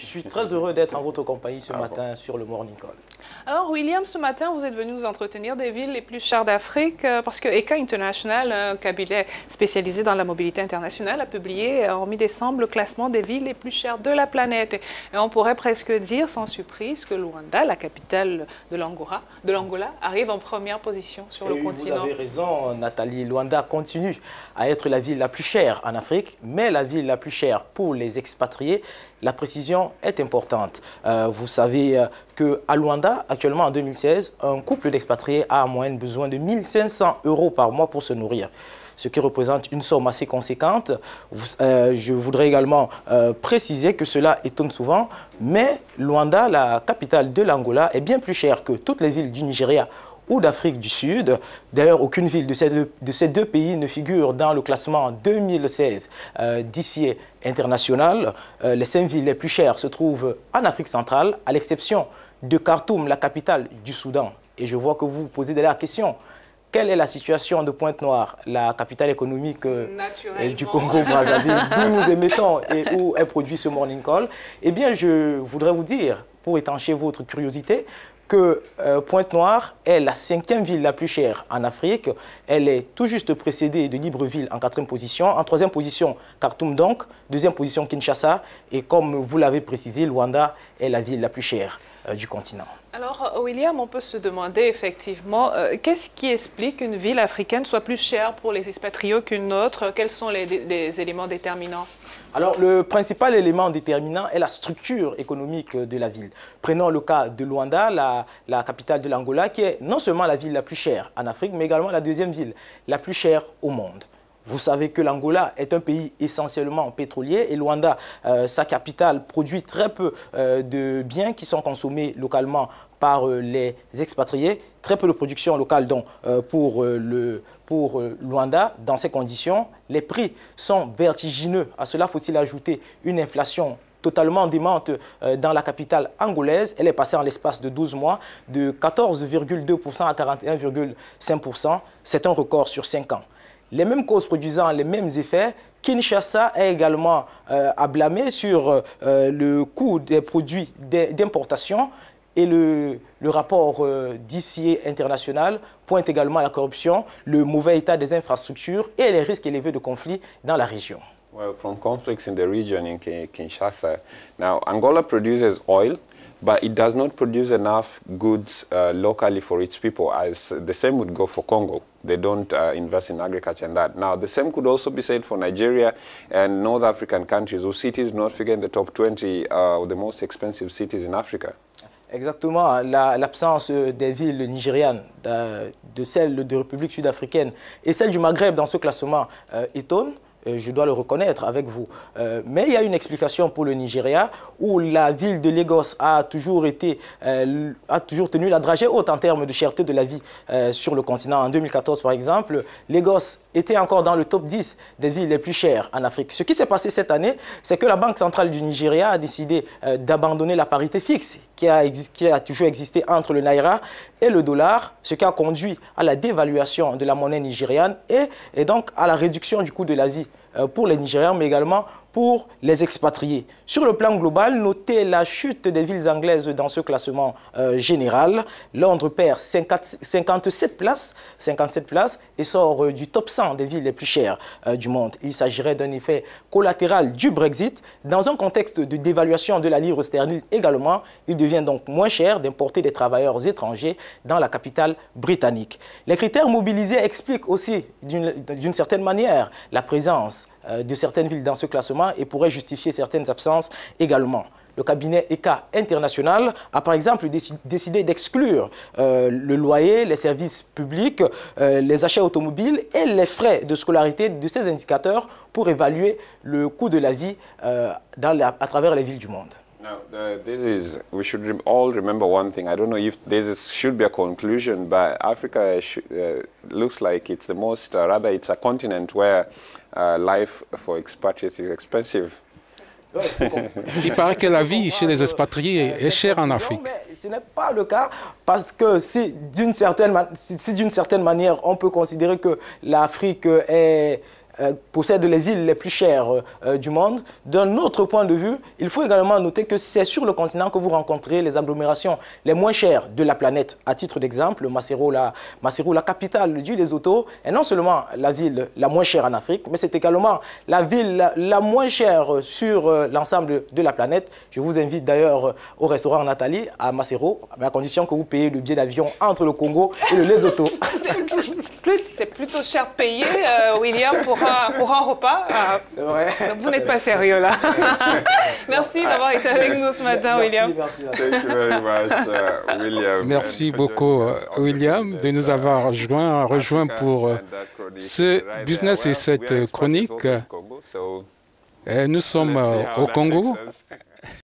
Je suis très heureux d'être en votre compagnie ce ah matin sur le Morning Call. Alors, William, ce matin, vous êtes venu nous entretenir des villes les plus chères d'Afrique euh, parce que ECA International, un cabinet spécialisé dans la mobilité internationale, a publié en euh, mi-décembre le classement des villes les plus chères de la planète. Et on pourrait presque dire, sans surprise, que Luanda, la capitale de l'Angola, arrive en première position sur le continent. Vous avez raison, Nathalie. Luanda continue à être la ville la plus chère en Afrique, mais la ville la plus chère pour les expatriés, la précision est importante. Euh, vous savez qu'à Luanda, actuellement en 2016, un couple d'expatriés a en moyenne besoin de 1500 euros par mois pour se nourrir ce qui représente une somme assez conséquente. Euh, je voudrais également euh, préciser que cela étonne souvent, mais Luanda, la capitale de l'Angola, est bien plus chère que toutes les villes du Nigeria ou d'Afrique du Sud. D'ailleurs, aucune ville de ces, deux, de ces, deux, pays ne figure dans le classement 2016 euh, d'ici international. Euh, les cinq villes les plus chères se trouvent en Afrique centrale, à l'exception de Khartoum, la capitale du Soudan. Et je vois que vous vous posez la question. Quelle est la situation de Pointe-Noire, la capitale économique euh, du Congo-Brazzaville, d'où nous émettons et où est produit ce Morning Call Eh bien, je voudrais vous dire, pour étancher votre curiosité, que euh, Pointe-Noire est la cinquième ville la plus chère en Afrique. Elle est tout juste précédée de Libreville en quatrième position. En troisième position, Khartoum donc. Deuxième position, Kinshasa. Et comme vous l'avez précisé, Luanda est la ville la plus chère. Euh, du continent. Alors, euh, William, on peut se demander effectivement euh, qu'est-ce qui explique qu'une ville africaine soit plus chère pour les expatriés qu'une autre Quels sont les, éléments déterminants alors, le principal élément déterminant est la structure économique de la ville. Prenons le cas de Luanda, la capitale de l'Angola, qui est non seulement la ville la plus chère en Afrique, mais également la deuxième ville la plus chère au monde. Vous savez que l'Angola est un pays essentiellement pétrolier et Luanda, euh, sa capitale, produit très peu euh, de biens qui sont consommés localement par euh, les expatriés, très peu de production locale donc pour, le, pour Luanda. Dans ces conditions, les prix sont vertigineux. À cela faut-il ajouter une inflation totalement démente dans la capitale angolaise. Elle est passée en l'espace de 12 mois de 14,2% à 41,5%. C'est un record sur 5 ans les mêmes causes produisant les mêmes effets, Kinshasa est également euh, à blâmer sur euh, le coût des produits d'importation et le, rapport euh, international pointe également à la corruption, le mauvais état des infrastructures et les risques élevés de conflits dans la région. Well, from conflicts in the region in Kinshasa. Now, Angola produces oil but it does not produce enough goods uh, locally for its people, as the same would go for Congo. They don't uh, invest in agriculture and that. Now, the same could also be said for Nigeria and North African countries, whose cities do not figure in the top 20 uh, the most expensive cities in Africa. Exactement, l'absence La, euh, des villes nigérianes, de, euh, de celles de République sud-africaine et celles du Maghreb dans ce classement euh, étonne. Euh, je dois le reconnaître avec vous. Euh, mais il y a une explication pour le Nigeria où la ville de Lagos a toujours, été, euh, a toujours tenu la dragée haute en termes de cherté de la vie sur le continent. En 2014, par exemple, Lagos était encore dans le top 10 des villes les plus chères en Afrique. Ce qui s'est passé cette année, c'est que la Banque centrale du Nigeria a décidé d'abandonner la parité fixe qui a, qui a toujours existé entre le Naira et le dollar, ce qui a conduit à la dévaluation de la monnaie nigériane et, et donc à la réduction du coût de la vie euh, pour les Nigériens, mais également pour les expatriés. Sur le plan global, notez la chute des villes anglaises dans ce classement euh, général. Londres perd 57 places, 57 places et sort euh, du top 100 des villes les plus chères euh, du monde. Il s'agirait d'un effet collatéral du Brexit. Dans un contexte de dévaluation de la livre sterling également, il devient donc moins cher d'importer des travailleurs étrangers dans la capitale britannique. Les critères mobilisés expliquent aussi d'une certaine manière la présence de certaines villes dans ce classement et pourrait justifier certaines absences également. Le cabinet ECA International a par exemple décidé d'exclure euh, le loyer, les services publics, euh, les achats automobiles et les frais de scolarité de ces indicateurs pour évaluer le coût de la vie euh, à travers les villes du monde. Now, the, this is, we should re all remember one thing. I don't know if this is, should be a conclusion, but Africa uh, looks like it's the most, uh, rather, it's a continent where uh, life for expatriates is expensive. Il paraît que la vie chez les expatriés est chère en Afrique. Mais ce n'est pas le cas parce que si d'une certaine, si, si certaine manière on peut considérer que l'Afrique est euh, possède les villes les plus chères euh, du monde. D'un autre point de vue, il faut également noter que c'est sur le continent que vous rencontrez les agglomérations les moins chères de la planète. À titre d'exemple, Macero la, capitale du Lesotho, est non seulement la ville la moins chère en Afrique, mais c'est également la ville la, moins chère sur euh, l'ensemble de la planète. Je vous invite d'ailleurs au restaurant Nathalie à Macero, à condition que vous payez le billet d'avion entre le Congo et le Lesotho. c'est plutôt cher payé, euh, William, pour un, pour un repas. Ah, c'est vrai. Donc vous n'êtes pas sérieux là. merci d'avoir été avec nous ce matin, William. Merci, uh, beaucoup, uh, William, de nous uh, avoir rejoints rejoint pour ce business et cette chronique. Nous sommes au Congo